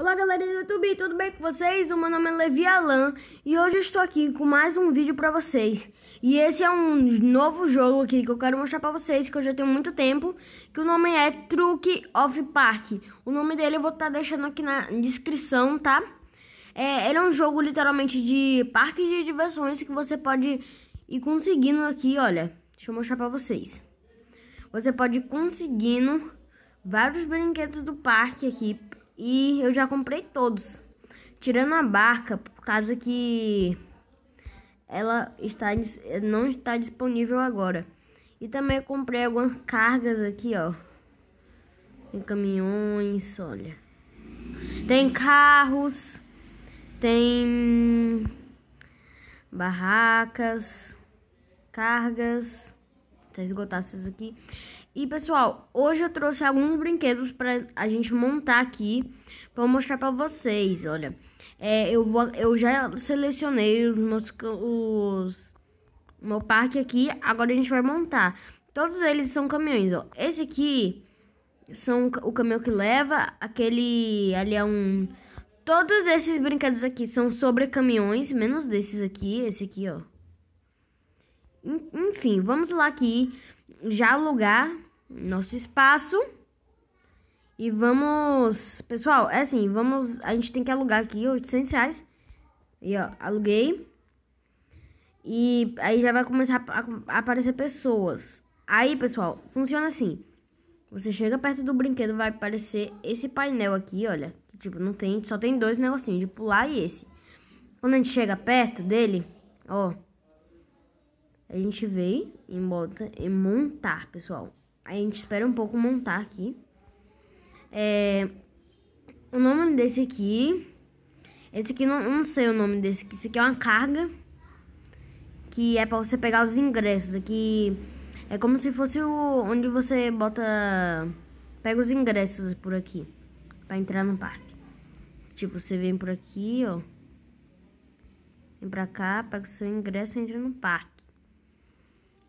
Olá galera do YouTube, tudo bem com vocês? O meu nome é Levi Alan e hoje estou aqui com mais um vídeo para vocês. E esse é um novo jogo aqui que eu quero mostrar para vocês, que eu já tenho muito tempo, que o nome é Truck of Park. O nome dele eu vou estar tá deixando aqui na descrição, tá? É, ele é um jogo literalmente de parque de diversões que você pode ir conseguindo aqui, olha. Deixa eu mostrar para vocês. Você pode ir conseguindo vários brinquedos do parque aqui e eu já comprei todos. Tirando a barca, por causa que ela está, não está disponível agora. E também comprei algumas cargas aqui, ó. Tem caminhões, olha. Tem carros, tem barracas, cargas. Tá esgotar essas aqui. E pessoal, hoje eu trouxe alguns brinquedos para a gente montar aqui, para mostrar para vocês, olha. É, eu, vou, eu já selecionei os meus, os, meu parque aqui, agora a gente vai montar. Todos eles são caminhões, ó. Esse aqui são o caminhão que leva, aquele ali é um... Todos esses brinquedos aqui são sobre caminhões, menos desses aqui, esse aqui, ó. Enfim, vamos lá aqui já alugar nosso espaço. E vamos... Pessoal, é assim, vamos... A gente tem que alugar aqui 800 reais. E, ó, aluguei. E aí já vai começar a aparecer pessoas. Aí, pessoal, funciona assim. Você chega perto do brinquedo, vai aparecer esse painel aqui, olha. Tipo, não tem, só tem dois negocinhos, de pular e esse. Quando a gente chega perto dele, ó, a gente veio e bota e é montar, pessoal. A gente espera um pouco montar aqui. É, o nome desse aqui... Esse aqui, não, não sei o nome desse aqui. Esse aqui é uma carga. Que é pra você pegar os ingressos. Aqui é como se fosse o, onde você bota... Pega os ingressos por aqui. Pra entrar no parque. Tipo, você vem por aqui, ó. Vem pra cá, pega o seu ingresso e entra no parque.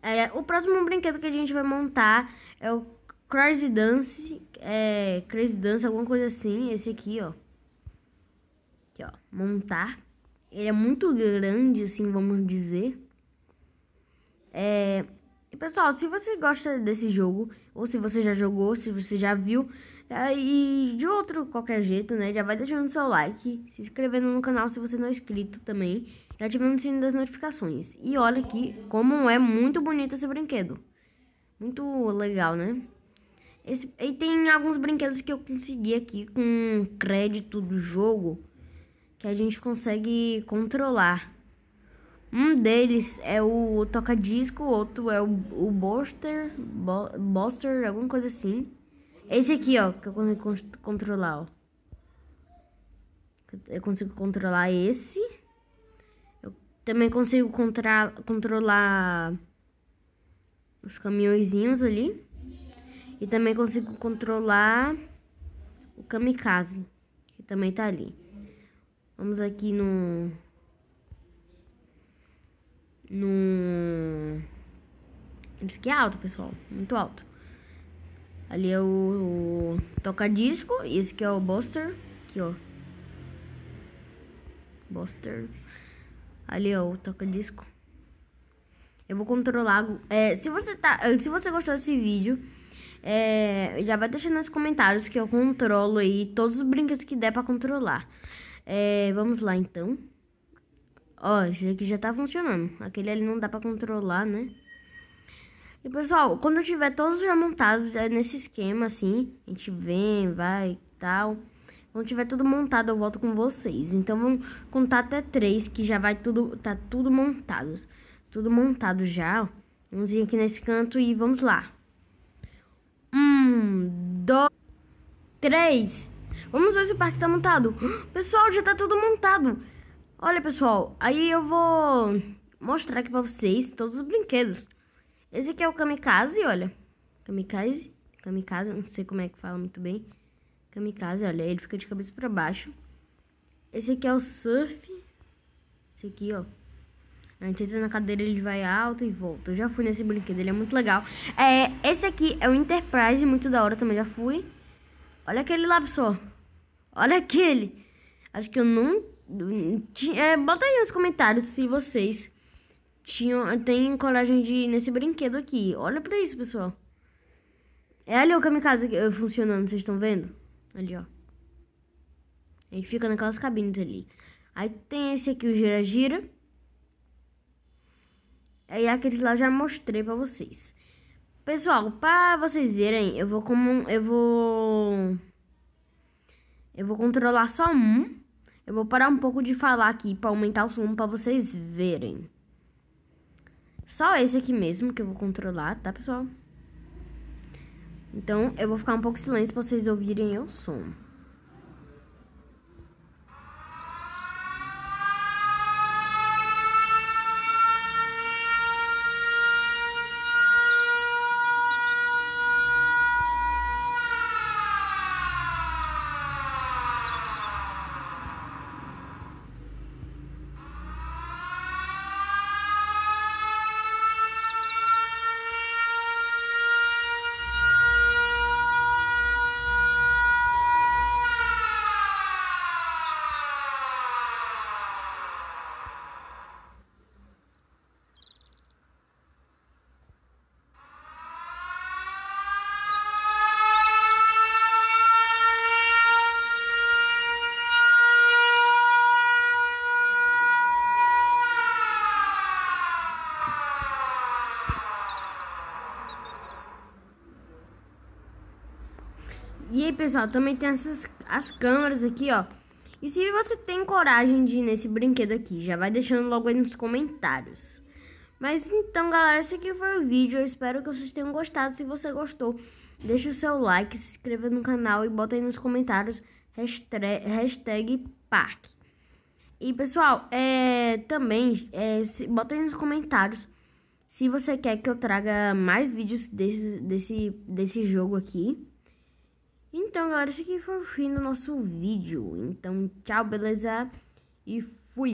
É, o próximo brinquedo que a gente vai montar é o Crazy Dance, é, Crazy Dance, alguma coisa assim, esse aqui, ó. Aqui, ó, montar. Ele é muito grande, assim, vamos dizer. É... E, pessoal, se você gosta desse jogo, ou se você já jogou, se você já viu, é, e de outro qualquer jeito, né, já vai deixando seu like, se inscrevendo no canal se você não é inscrito também. Já tá tivemos o sininho das notificações. E olha aqui como é muito bonito esse brinquedo. Muito legal, né? Esse, e tem alguns brinquedos que eu consegui aqui com crédito do jogo que a gente consegue controlar. Um deles é o toca-disco, outro é o, o booster Bo, alguma coisa assim. Esse aqui, ó, que eu consigo controlar, ó. Eu consigo controlar esse. Também consigo controlar os caminhõezinhos ali. E também consigo controlar o kamikaze, que também tá ali. Vamos aqui no... No... Isso aqui é alto, pessoal. Muito alto. Ali é o, o toca-disco. E esse aqui é o booster Aqui, ó. Buster. Ali, ó, o toca-disco. Eu vou controlar. É, se, você tá, eh, se você gostou desse vídeo, é, já vai deixando nos comentários que eu controlo aí todos os brinquedos que der pra controlar. É, vamos lá, então. Ó, esse aqui já tá funcionando. Aquele ali não dá pra controlar, né? E, pessoal, quando eu tiver todos já montados é nesse esquema, assim, a gente vem, vai e tal... Quando tiver tudo montado, eu volto com vocês. Então vamos contar até três, que já vai tudo, tá tudo montado. Tudo montado já, ó. Vamos vir aqui nesse canto e vamos lá. Um, dois, três. Vamos ver se o parque tá montado. Pessoal, já tá tudo montado. Olha, pessoal, aí eu vou mostrar aqui pra vocês todos os brinquedos. Esse aqui é o kamikaze, olha. Kamikaze, kamikaze, não sei como é que fala muito bem kamikaze, olha, ele fica de cabeça para baixo. Esse aqui é o surf. Esse aqui, ó. A gente entra na cadeira, ele vai alto e volta. Eu já fui nesse brinquedo, ele é muito legal. É, esse aqui é o Enterprise, muito da hora também, já fui. Olha aquele lá, pessoal. Olha aquele. Acho que eu não... É, bota aí nos comentários se vocês tinham, têm coragem de ir nesse brinquedo aqui. Olha pra isso, pessoal. É ali o kamikaze eh, funcionando, vocês estão vendo? Ali, ó. A gente fica naquelas cabines ali. Aí tem esse aqui, o gira-gira. Aí aqueles lá eu já mostrei pra vocês. Pessoal, pra vocês verem, eu vou como... Eu vou... Eu vou controlar só um. Eu vou parar um pouco de falar aqui pra aumentar o som pra vocês verem. Só esse aqui mesmo que eu vou controlar, tá, pessoal? Então, eu vou ficar um pouco silêncio para vocês ouvirem o som. E aí, pessoal, também tem essas as câmeras aqui, ó. E se você tem coragem de ir nesse brinquedo aqui, já vai deixando logo aí nos comentários. Mas então, galera, esse aqui foi o vídeo. Eu espero que vocês tenham gostado. Se você gostou, deixa o seu like, se inscreva no canal e bota aí nos comentários hashtag, hashtag parque. E, pessoal, é, também, é, se, bota aí nos comentários se você quer que eu traga mais vídeos desse, desse, desse jogo aqui. Então, galera, esse aqui foi o fim do nosso vídeo. Então, tchau, beleza? E fui!